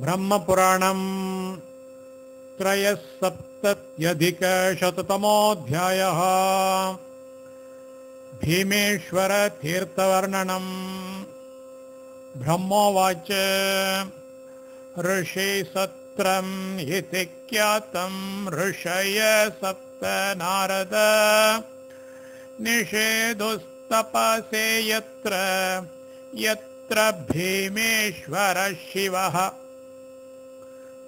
ब्रह्मपुराणम् त्रयःसप्तत्यधिकशततमोऽध्यायः भीमेश्वरतीर्थवर्णनम् ब्रह्मोवाच ऋषिसत्रम् इति ख्यातम् नारद निषेधुस्तपसे यत्र यत्र भीमेश्वरशिवः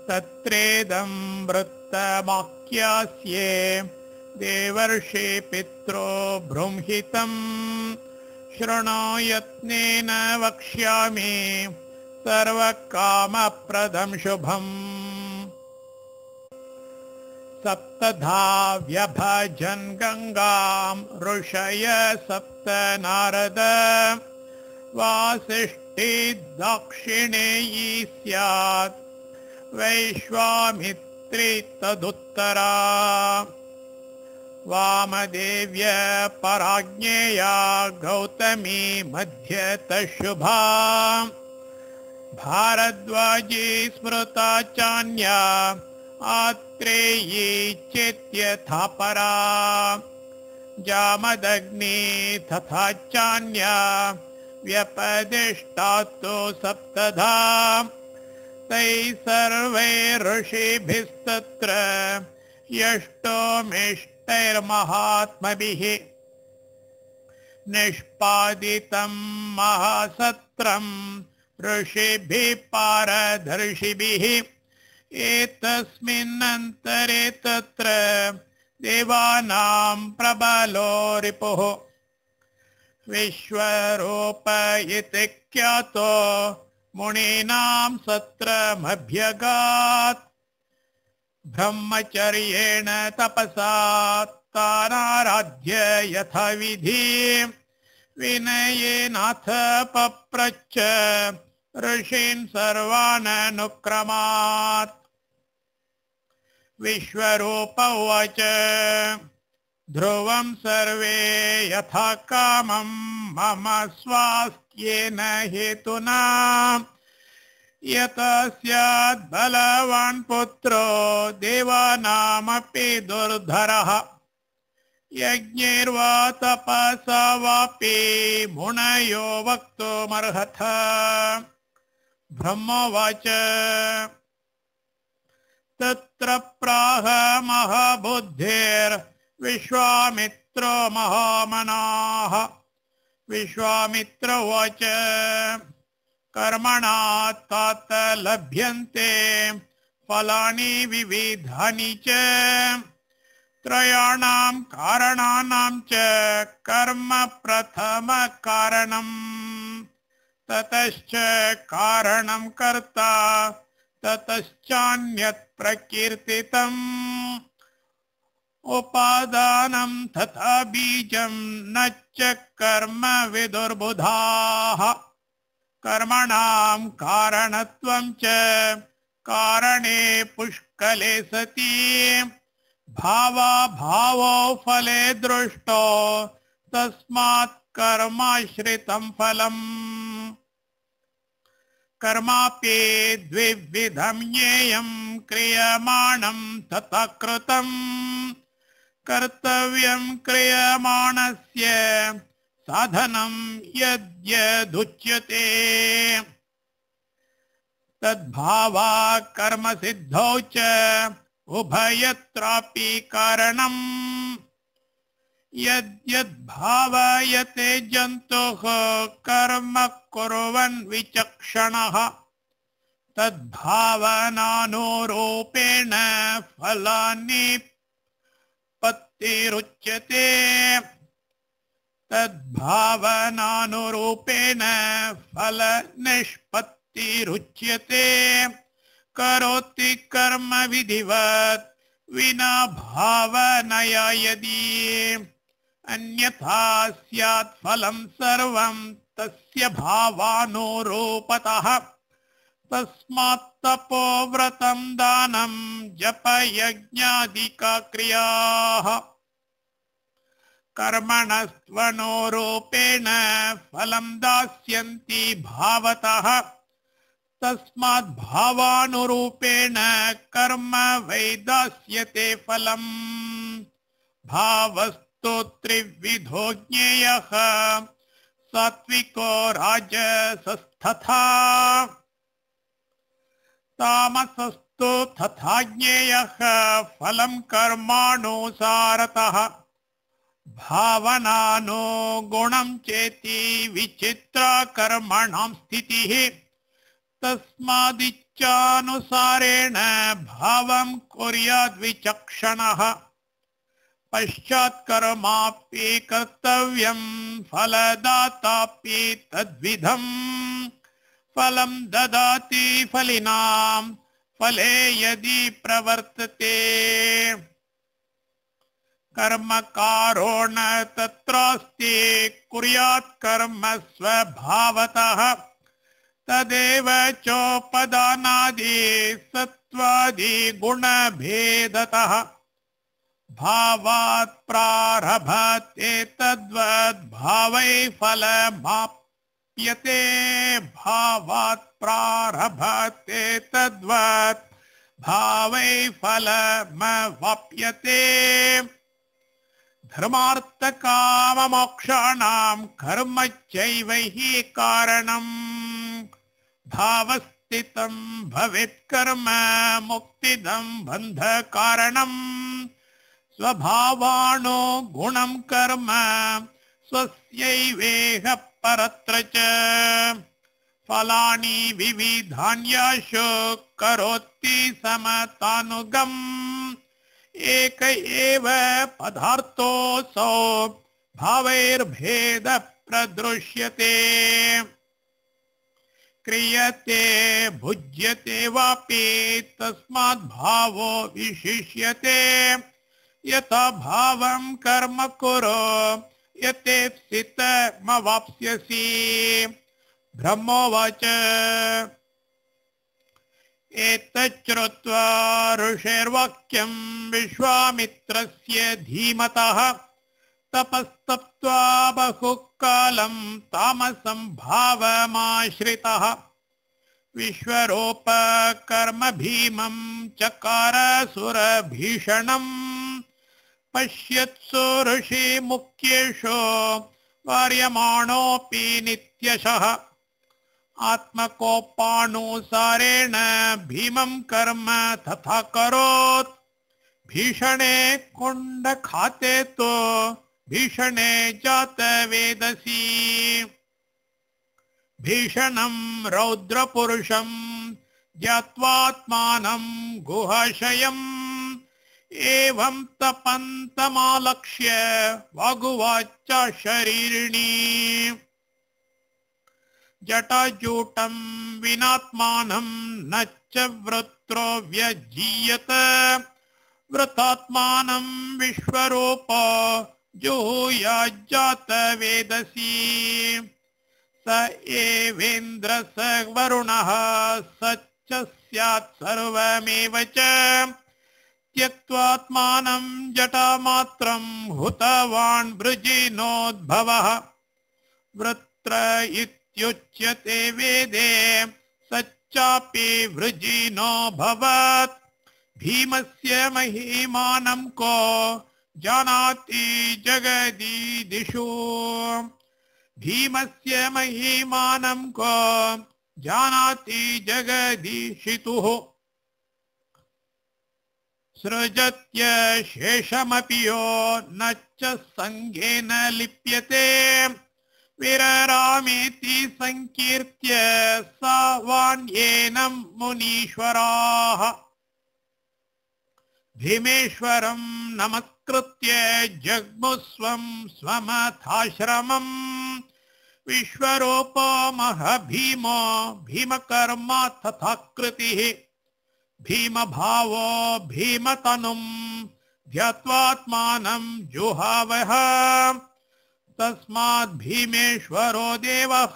तत्रेदम् वृत्तमाख्यास्ये देवर्षे पित्रो बृंहितम् शृणो यत्नेन वक्ष्यामि सर्वकामप्रदम् शुभम् सप्तधा व्यभजन् गङ्गाम् ऋषय सप्त नारद दाक्षिणेयी स्यात् वैश्वामित्री तदुत्तरा वामदेव्य पराज्ञेया गौतमी मध्यतशुभा भारद्वाजी स्मृता चान्या आत्रेयी चेत्यथा परा जामदग्नी तथा चान्या व्यपदिष्टात्तु सप्तधा तैः सर्वे ऋषिभिस्तत्र यष्टोमिष्टैर्महात्मभिः निष्पादितं महासत्रं ऋषिभिः पारधर्षिभिः एतस्मिन्नन्तरे तत्र देवानां प्रबलो रिपुः विश्वरूप इति ख्यातो मुनीनां सत्रमभ्यगात् ब्रह्मचर्येण तपसात् तानाराध्य यथाविधि विनयेनाथ ऋषीन् सर्वाननुक्रमात् उवाच ध्रुवं सर्वे यथा कामं मम स्वास्थ्य येन हेतुना यतस्यात् बलवान् पुत्रो देवानामपि दुर्धरः यज्ञैर्वा तपसा वापि मुनयो वक्तुमर्हथ ब्रह्मवाच तत्र प्राह महाबुद्धिर्विश्वामित्रो महामनाः विश्वामित्र उवाच कर्मणा तात लभ्यन्ते फलानि विविधानि च त्रयाणां कारणानां च कर्म प्रथमकारणम् ततश्च कारणं कर्ता ततश्चान्यत् प्रकीर्तितम् उपादानं तथा बीजं न च कर्म विदुर्बुधाः कर्मणां कारण च कारणे पुष्कले सति भावाभावो फले दृष्टो तस्मात् कर्माश्रितं फलम् कर्मापि द्विविधं ज्ञेयं तथा कृतम् कर्तव्यं क्रियमाणस्य साधनं यद्यदुच्यते तद्भावा कर्मसिद्धौ च उभयत्रापि कारणम् यद्यद्भावयते जन्तुः कर्म कुर्वन् विचक्षणः तद्भावनानुरूपेण फलानि फल निष्पत्ति रुच्यते करोति कर्म विधिवत् विना भावनया यदि अन्यथा स्यात् फलं सर्वं तस्य भावानुरूपतः तस्मात् तपो व्रतं दानं जपयज्ञादिका क्रियाः कर्मणस्त्वनुरूपेण फलं दास्यन्ति भावतः भावानुरूपेण कर्म वै दास्यते फलम् भावस्तु त्रिविधो ज्ञेयः सात्विको तामसस्तु तथा ज्ञेयः फलं कर्मानुसारतः भावनानुगुणं चेति विचित्र कर्मणां स्थितिः तस्मादिच्छानुसारेण भावं कुर्याद्विचक्षणः पश्चात्कर्मापि कर्तव्यं फलदातापि तद्विधं फलं ददाति फलिनां फले यदि प्रवर्तते कर्म कारो न कर्म स्वभावत तदेव स्वभावतः तदेव गुण सत्त्वादि गुणभेदतः भावात् प्रारभत्येतद्वद् भावैः फलमाप्यते भावात् प्रारभत्येतद्वत् भावैः फलमवाप्यते धर्मार्थकाममोक्षाणां कर्म चैवैः कारणम् भावस्थितं भवेत्कर्म मुक्तिदम् बन्धकारणम् स्वभावानो गुणम् कर्म स्वस्यैवेह परत्र च फलानि विविधान्याशो करोति समतानुगम् एक पदार्थ सौ भावर्भेद प्रदृश्यते क्रियते भुज्यते वापि तस्मात् भावो विशिष्यते यथा भावं कर्म कुरु यतेप्सितमवाप्स्यसि ब्रह्मोवाच एतच्छ्रुत्वा ऋषैर्वाक्यं विश्वामित्रस्य धीमतः तपस्तप्त्वा बहु कालं भावमाश्रितः विश्वरोपकर्मभीमं चकारसुरभीषणं पश्यत्सु ऋषिमुख्येषु वार्यमाणोऽपि नित्यशः आत्मकोपानुसारेण भीमं कर्म तथा करोत् भीषणे कुण्डखाते तु भीषणे जात वेदसी भीषणं रौद्रपुरुषम् ज्ञात्वात्मानं गुहाशयम् एवं तपन्तमालक्ष्य वागुवाच्च शरीरिणी जटाजूटं विनात्मानं न च वृत्रो व्यजीयत वृथात्मानं विश्वरूप जो य जातवेदसी स एवेन्द्र वरुणः स च स्यात् सर्वमेव च त्यक्त्वात्मानं जटामात्रं हुतवान् वृजिनोद्भवः वृत्र इति इत्युच्यते वेदे सच्चापि वृजिनो भवत् भीमस्य महिमानं को जानाति जगदीदिषु भीमस्य महिमानं को जानाति जगदीशितुः सृजत्य शेषमपि यो न च सङ्गेन लिप्यते ीति संकीर्त्य स मुनीश्वराः भीमेश्वरं नमस्कृत्य जग्मुस्वम् स्वमथाश्रमम् विश्वरोप महभीमो भीमकर्मा तथा कृतिः भीमभावो भीमतनुम् ध्यात्वात्मानं जुहावः तस्मात् भीमेश्वरो देवः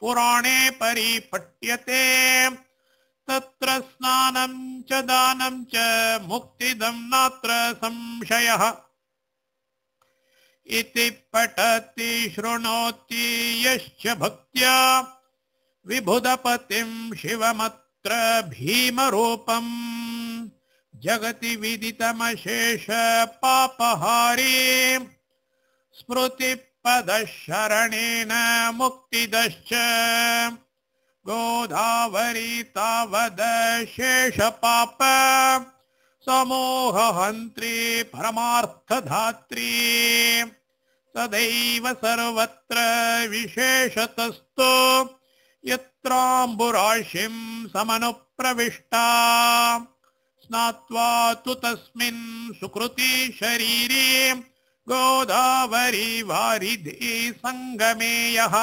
पुराणे परिपट्य त्र स्नानं च दानं च मुक्तिदं नात्र संशय इति पठति शृणोति यश्च भक्त्या शिवमत्र भीम जगति विदितमशेष पापहारी स्मृति पदशरणेन मुक्तिदश्च गोधावरी तावद शेषपाप समोहहन्त्री परमार्थधात्री सदैव सर्वत्र विशेषतस्तु यत्राम्बुराशिम् समनुप्रविष्टा स्नात्वा तु तस्मिन् सुकृती शरीरी गोदावरी वारिधि सङ्गमेयः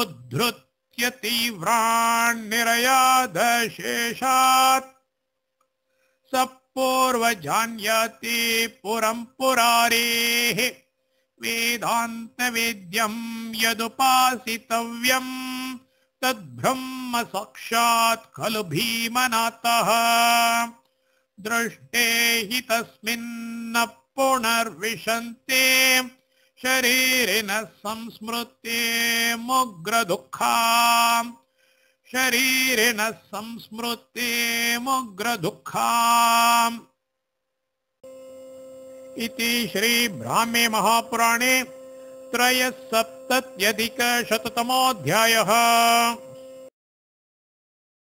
उद्धृत्य तीव्राण्निरयादशेषात् स पूर्वजान्याति पुरम् पुरारेः वेदान्तवेद्यम् यदुपासितव्यम् तद्ब्रह्म साक्षात् खलु भीमनाथः दृष्टे हि तस्मिन्न पुनर्विशन्ते शरीरिणः संस्मृत्ये मुग्रदुःखा इति श्रीब्राह्मे महापुराणे त्रयःसप्तत्यधिकशततमोऽध्यायः